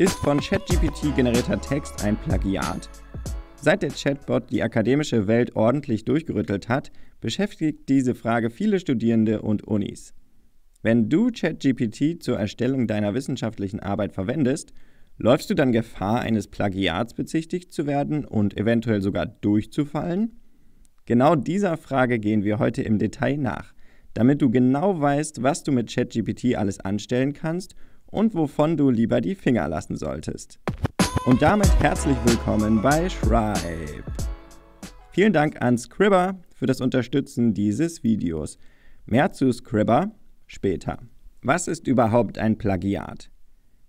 Ist von ChatGPT generierter Text ein Plagiat? Seit der Chatbot die akademische Welt ordentlich durchgerüttelt hat, beschäftigt diese Frage viele Studierende und Unis. Wenn du ChatGPT zur Erstellung deiner wissenschaftlichen Arbeit verwendest, läufst du dann Gefahr, eines Plagiats bezichtigt zu werden und eventuell sogar durchzufallen? Genau dieser Frage gehen wir heute im Detail nach, damit du genau weißt, was du mit ChatGPT alles anstellen kannst – und wovon du lieber die Finger lassen solltest. Und damit herzlich willkommen bei Schreibe. Vielen Dank an Scribber für das Unterstützen dieses Videos. Mehr zu Scribber später. Was ist überhaupt ein Plagiat?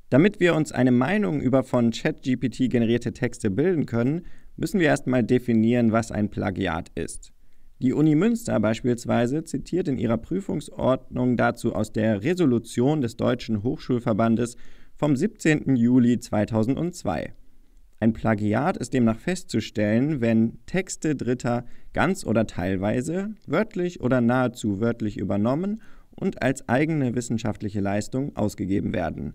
Damit wir uns eine Meinung über von ChatGPT generierte Texte bilden können, müssen wir erstmal definieren, was ein Plagiat ist. Die Uni Münster beispielsweise zitiert in ihrer Prüfungsordnung dazu aus der Resolution des Deutschen Hochschulverbandes vom 17. Juli 2002. Ein Plagiat ist demnach festzustellen, wenn Texte Dritter ganz oder teilweise, wörtlich oder nahezu wörtlich übernommen und als eigene wissenschaftliche Leistung ausgegeben werden.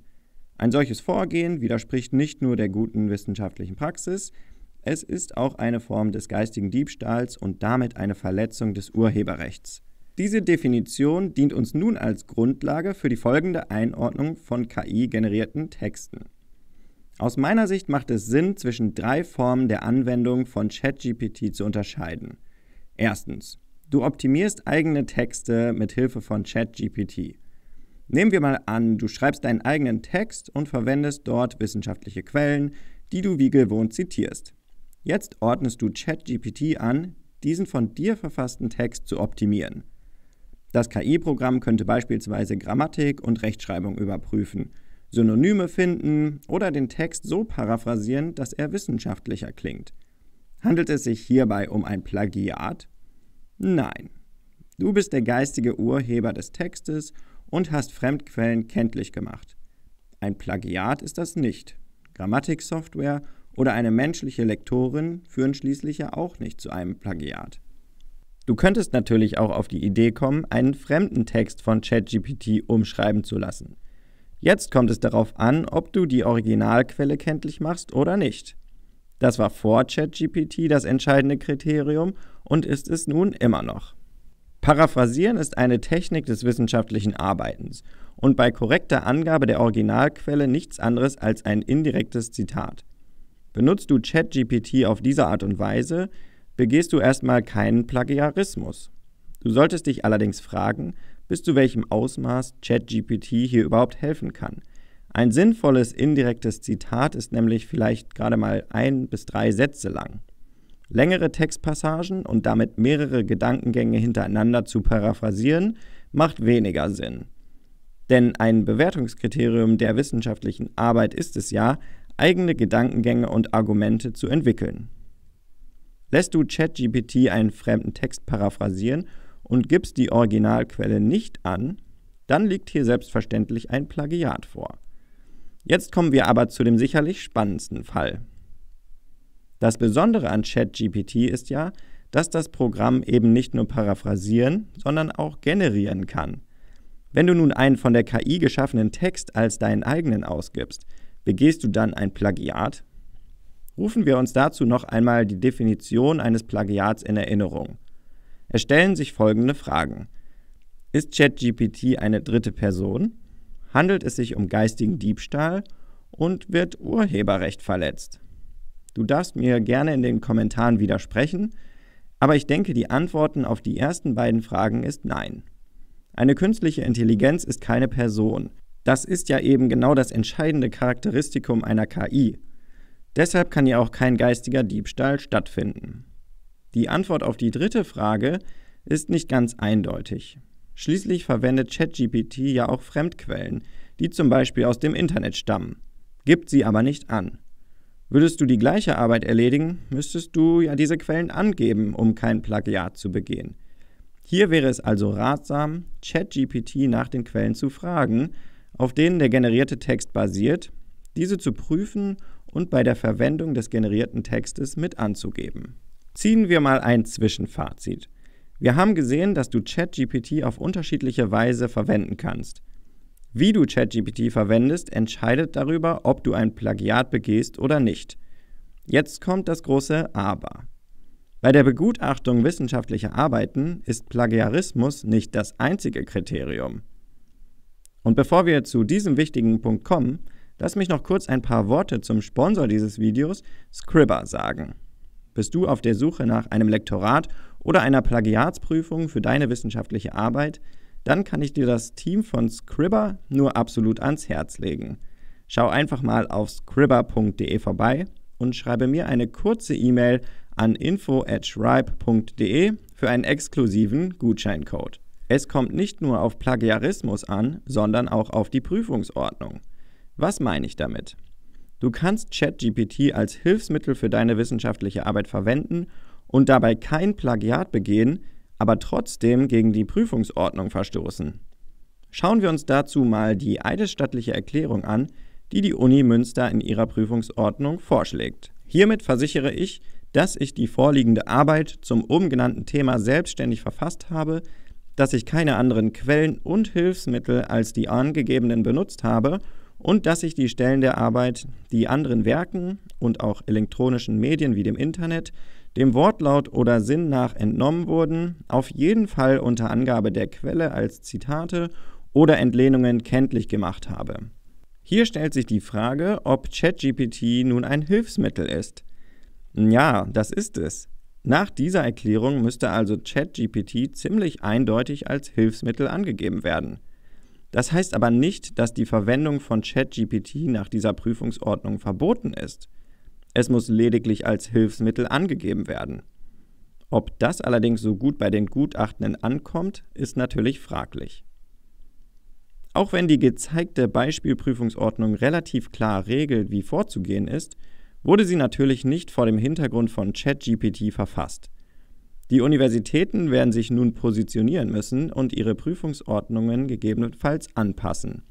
Ein solches Vorgehen widerspricht nicht nur der guten wissenschaftlichen Praxis, es ist auch eine Form des geistigen Diebstahls und damit eine Verletzung des Urheberrechts. Diese Definition dient uns nun als Grundlage für die folgende Einordnung von KI-generierten Texten. Aus meiner Sicht macht es Sinn, zwischen drei Formen der Anwendung von ChatGPT zu unterscheiden. Erstens, du optimierst eigene Texte mit Hilfe von ChatGPT. Nehmen wir mal an, du schreibst deinen eigenen Text und verwendest dort wissenschaftliche Quellen, die du wie gewohnt zitierst. Jetzt ordnest du ChatGPT an, diesen von dir verfassten Text zu optimieren. Das KI-Programm könnte beispielsweise Grammatik und Rechtschreibung überprüfen, Synonyme finden oder den Text so paraphrasieren, dass er wissenschaftlicher klingt. Handelt es sich hierbei um ein Plagiat? Nein. Du bist der geistige Urheber des Textes und hast Fremdquellen kenntlich gemacht. Ein Plagiat ist das nicht. Grammatiksoftware oder eine menschliche Lektorin führen schließlich ja auch nicht zu einem Plagiat. Du könntest natürlich auch auf die Idee kommen, einen fremden Text von ChatGPT umschreiben zu lassen. Jetzt kommt es darauf an, ob du die Originalquelle kenntlich machst oder nicht. Das war vor ChatGPT das entscheidende Kriterium und ist es nun immer noch. Paraphrasieren ist eine Technik des wissenschaftlichen Arbeitens und bei korrekter Angabe der Originalquelle nichts anderes als ein indirektes Zitat. Benutzt du ChatGPT auf diese Art und Weise, begehst du erstmal keinen Plagiarismus. Du solltest dich allerdings fragen, bis zu welchem Ausmaß ChatGPT hier überhaupt helfen kann. Ein sinnvolles indirektes Zitat ist nämlich vielleicht gerade mal ein bis drei Sätze lang. Längere Textpassagen und damit mehrere Gedankengänge hintereinander zu paraphrasieren, macht weniger Sinn. Denn ein Bewertungskriterium der wissenschaftlichen Arbeit ist es ja, eigene Gedankengänge und Argumente zu entwickeln. Lässt du ChatGPT einen fremden Text paraphrasieren und gibst die Originalquelle nicht an, dann liegt hier selbstverständlich ein Plagiat vor. Jetzt kommen wir aber zu dem sicherlich spannendsten Fall. Das Besondere an ChatGPT ist ja, dass das Programm eben nicht nur paraphrasieren, sondern auch generieren kann. Wenn du nun einen von der KI geschaffenen Text als deinen eigenen ausgibst, Begehst du dann ein Plagiat? Rufen wir uns dazu noch einmal die Definition eines Plagiats in Erinnerung. Es stellen sich folgende Fragen. Ist ChatGPT eine dritte Person? Handelt es sich um geistigen Diebstahl? Und wird Urheberrecht verletzt? Du darfst mir gerne in den Kommentaren widersprechen, aber ich denke, die Antworten auf die ersten beiden Fragen ist nein. Eine künstliche Intelligenz ist keine Person. Das ist ja eben genau das entscheidende Charakteristikum einer KI. Deshalb kann ja auch kein geistiger Diebstahl stattfinden. Die Antwort auf die dritte Frage ist nicht ganz eindeutig. Schließlich verwendet ChatGPT ja auch Fremdquellen, die zum Beispiel aus dem Internet stammen, gibt sie aber nicht an. Würdest du die gleiche Arbeit erledigen, müsstest du ja diese Quellen angeben, um kein Plagiat zu begehen. Hier wäre es also ratsam, ChatGPT nach den Quellen zu fragen auf denen der generierte Text basiert, diese zu prüfen und bei der Verwendung des generierten Textes mit anzugeben. Ziehen wir mal ein Zwischenfazit. Wir haben gesehen, dass du ChatGPT auf unterschiedliche Weise verwenden kannst. Wie du ChatGPT verwendest, entscheidet darüber, ob du ein Plagiat begehst oder nicht. Jetzt kommt das große Aber. Bei der Begutachtung wissenschaftlicher Arbeiten ist Plagiarismus nicht das einzige Kriterium. Und bevor wir zu diesem wichtigen Punkt kommen, lass mich noch kurz ein paar Worte zum Sponsor dieses Videos, Scribber, sagen. Bist du auf der Suche nach einem Lektorat oder einer Plagiatsprüfung für deine wissenschaftliche Arbeit? Dann kann ich dir das Team von Scribber nur absolut ans Herz legen. Schau einfach mal auf scribber.de vorbei und schreibe mir eine kurze E-Mail an info@schreibe.de für einen exklusiven Gutscheincode. Es kommt nicht nur auf Plagiarismus an, sondern auch auf die Prüfungsordnung. Was meine ich damit? Du kannst ChatGPT als Hilfsmittel für deine wissenschaftliche Arbeit verwenden und dabei kein Plagiat begehen, aber trotzdem gegen die Prüfungsordnung verstoßen. Schauen wir uns dazu mal die eidesstattliche Erklärung an, die die Uni Münster in ihrer Prüfungsordnung vorschlägt. Hiermit versichere ich, dass ich die vorliegende Arbeit zum oben genannten Thema selbstständig verfasst habe, dass ich keine anderen Quellen und Hilfsmittel als die angegebenen benutzt habe und dass ich die Stellen der Arbeit, die anderen Werken und auch elektronischen Medien wie dem Internet, dem Wortlaut oder Sinn nach entnommen wurden, auf jeden Fall unter Angabe der Quelle als Zitate oder Entlehnungen kenntlich gemacht habe. Hier stellt sich die Frage, ob ChatGPT nun ein Hilfsmittel ist. Ja, das ist es. Nach dieser Erklärung müsste also ChatGPT ziemlich eindeutig als Hilfsmittel angegeben werden. Das heißt aber nicht, dass die Verwendung von ChatGPT nach dieser Prüfungsordnung verboten ist. Es muss lediglich als Hilfsmittel angegeben werden. Ob das allerdings so gut bei den Gutachtenden ankommt, ist natürlich fraglich. Auch wenn die gezeigte Beispielprüfungsordnung relativ klar regelt, wie vorzugehen ist, wurde sie natürlich nicht vor dem Hintergrund von ChatGPT verfasst. Die Universitäten werden sich nun positionieren müssen und ihre Prüfungsordnungen gegebenenfalls anpassen.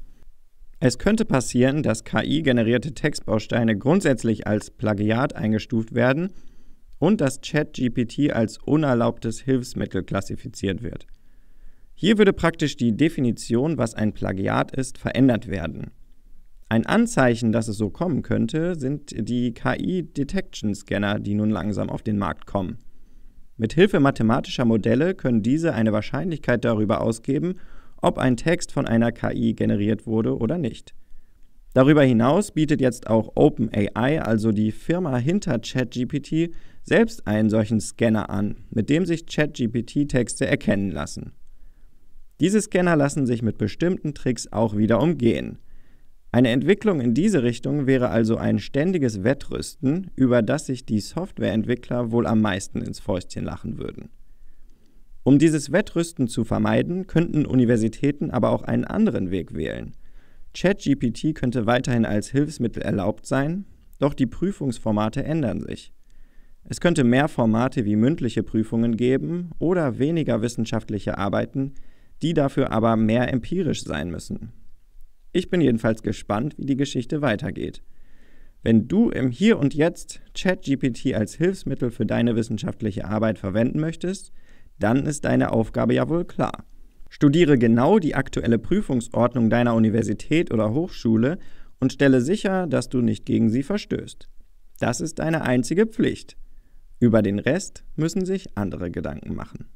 Es könnte passieren, dass KI-generierte Textbausteine grundsätzlich als Plagiat eingestuft werden und dass ChatGPT als unerlaubtes Hilfsmittel klassifiziert wird. Hier würde praktisch die Definition, was ein Plagiat ist, verändert werden. Ein Anzeichen, dass es so kommen könnte, sind die KI-Detection-Scanner, die nun langsam auf den Markt kommen. Mit Hilfe mathematischer Modelle können diese eine Wahrscheinlichkeit darüber ausgeben, ob ein Text von einer KI generiert wurde oder nicht. Darüber hinaus bietet jetzt auch OpenAI, also die Firma hinter ChatGPT, selbst einen solchen Scanner an, mit dem sich ChatGPT-Texte erkennen lassen. Diese Scanner lassen sich mit bestimmten Tricks auch wieder umgehen. Eine Entwicklung in diese Richtung wäre also ein ständiges Wettrüsten, über das sich die Softwareentwickler wohl am meisten ins Fäustchen lachen würden. Um dieses Wettrüsten zu vermeiden, könnten Universitäten aber auch einen anderen Weg wählen. ChatGPT könnte weiterhin als Hilfsmittel erlaubt sein, doch die Prüfungsformate ändern sich. Es könnte mehr Formate wie mündliche Prüfungen geben oder weniger wissenschaftliche Arbeiten, die dafür aber mehr empirisch sein müssen. Ich bin jedenfalls gespannt, wie die Geschichte weitergeht. Wenn du im Hier und Jetzt ChatGPT als Hilfsmittel für deine wissenschaftliche Arbeit verwenden möchtest, dann ist deine Aufgabe ja wohl klar. Studiere genau die aktuelle Prüfungsordnung deiner Universität oder Hochschule und stelle sicher, dass du nicht gegen sie verstößt. Das ist deine einzige Pflicht. Über den Rest müssen sich andere Gedanken machen.